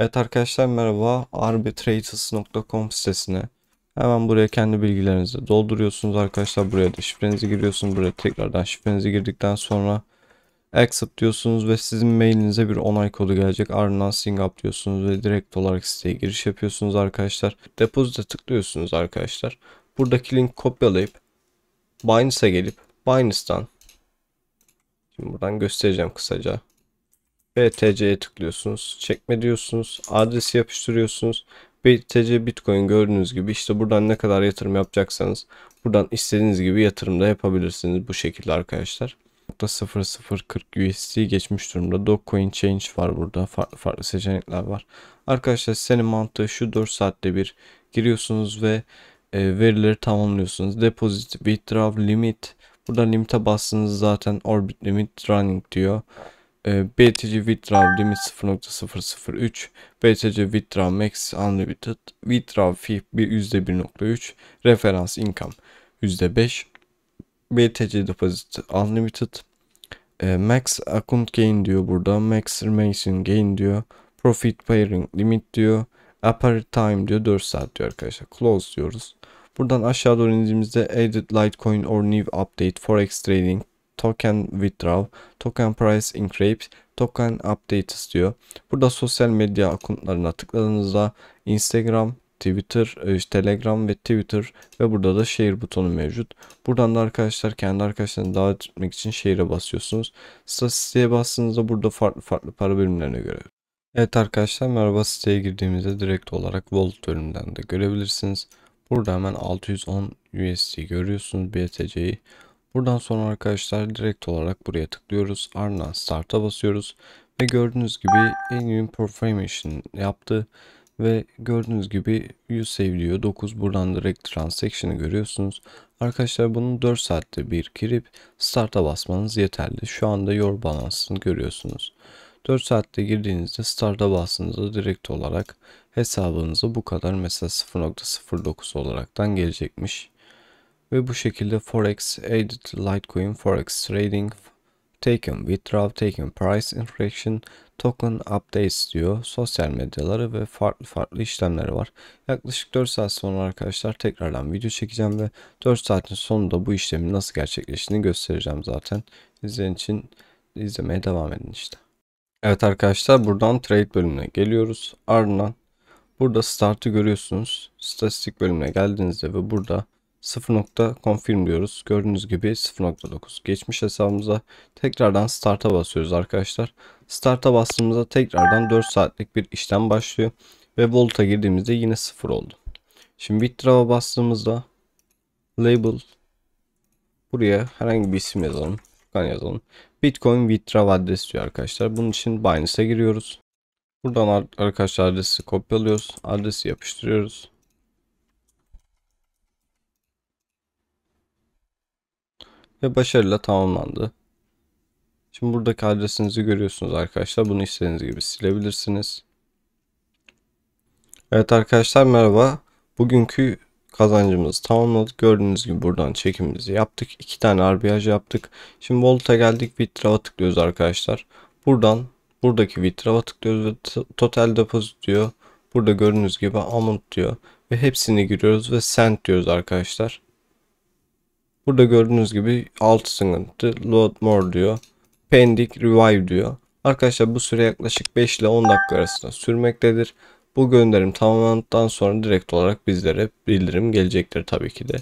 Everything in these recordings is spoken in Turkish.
Evet arkadaşlar merhaba arbitrators.com sitesine hemen buraya kendi bilgilerinizi dolduruyorsunuz arkadaşlar buraya da şifrenizi giriyorsunuz buraya tekrardan şifrenizi girdikten sonra accept diyorsunuz ve sizin mailinize bir onay kodu gelecek ardından sync up diyorsunuz ve direkt olarak siteye giriş yapıyorsunuz arkadaşlar depozite tıklıyorsunuz arkadaşlar buradaki link kopyalayıp Binance'e gelip Binance'dan şimdi buradan göstereceğim kısaca BTC'ye tıklıyorsunuz. Çekme diyorsunuz. Adresi yapıştırıyorsunuz. BTC Bitcoin gördüğünüz gibi işte buradan ne kadar yatırım yapacaksanız buradan istediğiniz gibi yatırım da yapabilirsiniz bu şekilde arkadaşlar. 0.0040 USD geçmiş durumda. Dogecoin Change var burada. Farklı farklı seçenekler var. Arkadaşlar senin mantığı şu 4 saatte bir giriyorsunuz ve e, verileri tamamlıyorsunuz. Deposit, withdraw, limit. Burada limite bastığınız zaten orbit limit running diyor. Ee, BTC Withdraw limit 0.003, BTC Withdraw max unlimited, Withdraw fee %1.3, referans income %5, BTC deposit unlimited, ee, max account gain diyor burada, max remaining gain diyor, profit pairing limit diyor, upper time diyor 4 saat diyor arkadaşlar, close diyoruz. Buradan aşağı doğru indiğimizde added Litecoin or new update forex trading token withdraw, token price increase, token updates diyor. Burada sosyal medya akuntlarına tıkladığınızda Instagram, Twitter, e, Telegram ve Twitter ve burada da share butonu mevcut. Buradan da arkadaşlar kendi arkadaşlarını davet etmek için share'e basıyorsunuz. Statistiğe bastığınızda burada farklı farklı para bölümlerine göre. Evet arkadaşlar merhaba siteye girdiğimizde direkt olarak Volt bölümünden de görebilirsiniz. Burada hemen 610 USD görüyorsunuz BTC'yi. Buradan sonra arkadaşlar direkt olarak buraya tıklıyoruz. Ardından Start'a basıyoruz. Ve gördüğünüz gibi Alien Performation yaptı. Ve gördüğünüz gibi 100 save diyor 9. Buradan direkt transaction'ı görüyorsunuz. Arkadaşlar bunun 4 saatte bir kirip Start'a basmanız yeterli. Şu anda your balansını görüyorsunuz. 4 saatte girdiğinizde start'a bastığınızda direkt olarak hesabınızı bu kadar mesela 0.09 olaraktan gelecekmiş. Ve bu şekilde Forex, Aided Litecoin, Forex Trading, Taken Withdraw, Taken Price Inflation, Token Updates diyor. Sosyal medyaları ve farklı farklı işlemleri var. Yaklaşık 4 saat sonra arkadaşlar tekrardan video çekeceğim ve 4 saatin sonunda bu işlemin nasıl gerçekleştiğini göstereceğim zaten. İzleyen için izlemeye devam edin işte. Evet arkadaşlar buradan trade bölümüne geliyoruz. Ardından burada startı görüyorsunuz. Statistik bölümüne geldiğinizde ve burada 0.confirm diyoruz. Gördüğünüz gibi 0.9. Geçmiş hesabımıza tekrardan start'a basıyoruz arkadaşlar. Start'a bastığımızda tekrardan 4 saatlik bir işlem başlıyor. Ve volta girdiğimizde yine 0 oldu. Şimdi withdraw'a bastığımızda label buraya herhangi bir isim yazalım. Furkan yazalım. Bitcoin withdraw adresi diyor arkadaşlar. Bunun için Binance'e giriyoruz. Buradan arkadaşlar adresi kopyalıyoruz. Adresi yapıştırıyoruz. ve başarıyla tamamlandı. Şimdi buradaki adresinizi görüyorsunuz arkadaşlar. Bunu istediğiniz gibi silebilirsiniz. Evet arkadaşlar merhaba. Bugünkü kazancımızı tamamladık. Gördüğünüz gibi buradan çekimimizi yaptık. iki tane arbitraj yaptık. Şimdi volta geldik. Bitrava tıklıyoruz arkadaşlar. Buradan buradaki bitrava tıklıyoruz ve total depozit diyor. Burada gördüğünüz gibi amount diyor. Ve hepsini giriyoruz ve send diyoruz arkadaşlar. Burada gördüğünüz gibi alt sıkıntı load more diyor. Pending revive diyor. Arkadaşlar bu süre yaklaşık 5 ile 10 dakika arasında sürmektedir. Bu gönderim tamamlandıktan sonra direkt olarak bizlere bildirim gelecektir tabii ki de.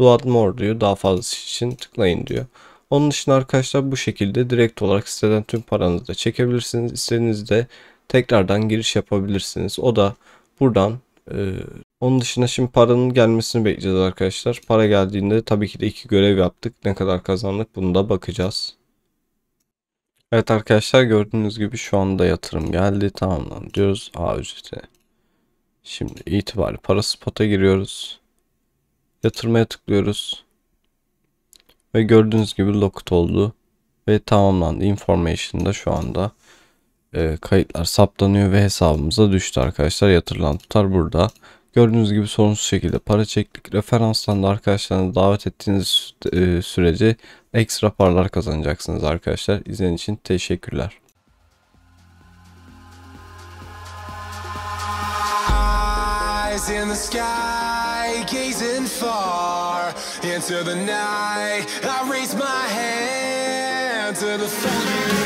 Load more diyor. Daha fazlası için tıklayın diyor. Onun için arkadaşlar bu şekilde direkt olarak siteden tüm paranızı da çekebilirsiniz. İstediğinizde tekrardan giriş yapabilirsiniz. O da buradan e, onun dışında şimdi paranın gelmesini bekleyeceğiz arkadaşlar. Para geldiğinde tabii ki de iki görev yaptık. Ne kadar kazandık bunu da bakacağız. Evet arkadaşlar gördüğünüz gibi şu anda yatırım geldi. Tamamlan diyoruz. A ücreti. Şimdi itibari para spot'a giriyoruz. Yatırmaya tıklıyoruz. Ve gördüğünüz gibi locked oldu. Ve tamamlandı. Information da şu anda e, kayıtlar saptanıyor ve hesabımıza düştü arkadaşlar. Yatırılan tutar burada. Gördüğünüz gibi sorunsuz şekilde para çektik. Referanstan da arkadaşlarını davet ettiğiniz e, sürece ekstra paralar kazanacaksınız arkadaşlar. İzlediğiniz için teşekkürler. in the sky, gazing far into the night. I raise my hand to the fire.